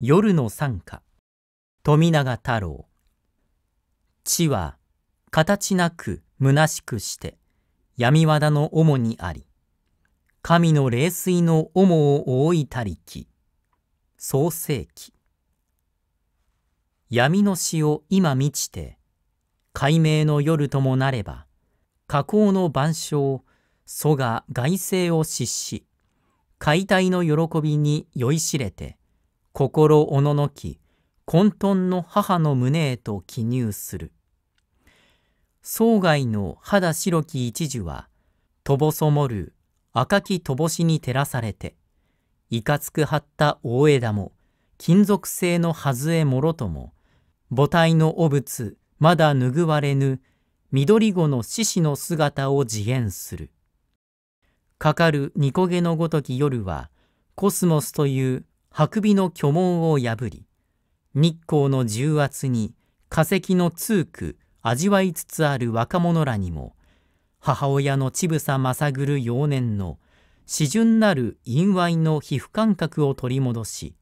夜の参加富永太郎地は形なく虚しくして闇和田の主にあり神の霊水の主を覆いたりき創世記闇の死を今満ちて解明の夜ともなれば河口の晩鐘蘇が外星を失し解体の喜びに酔いしれて心おののき混沌の母の胸へと記入する生涯の肌白き一樹はとぼそもる赤きぼしに照らされていかつく張った大枝も金属製のはずえもろとも母体の汚物まだ拭われぬ緑子の獅子の姿を自現する。かかる煮焦げのごとき夜はコスモスというハクの巨門を破り日光の重圧に化石の通く味わいつつある若者らにも母親の千草正ぐ幼年の詩純なる陰猥の皮膚感覚を取り戻し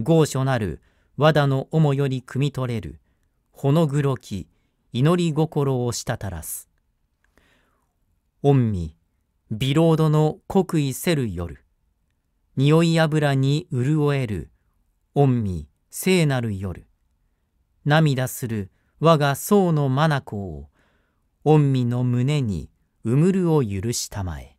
豪所なる和田の主より汲み取れるほの黒き祈り心をしたたらす。御身ビロードの刻意せる夜匂い油に潤える恩味聖なる夜涙する我が僧の眼を恩味の胸にうむるを許したまえ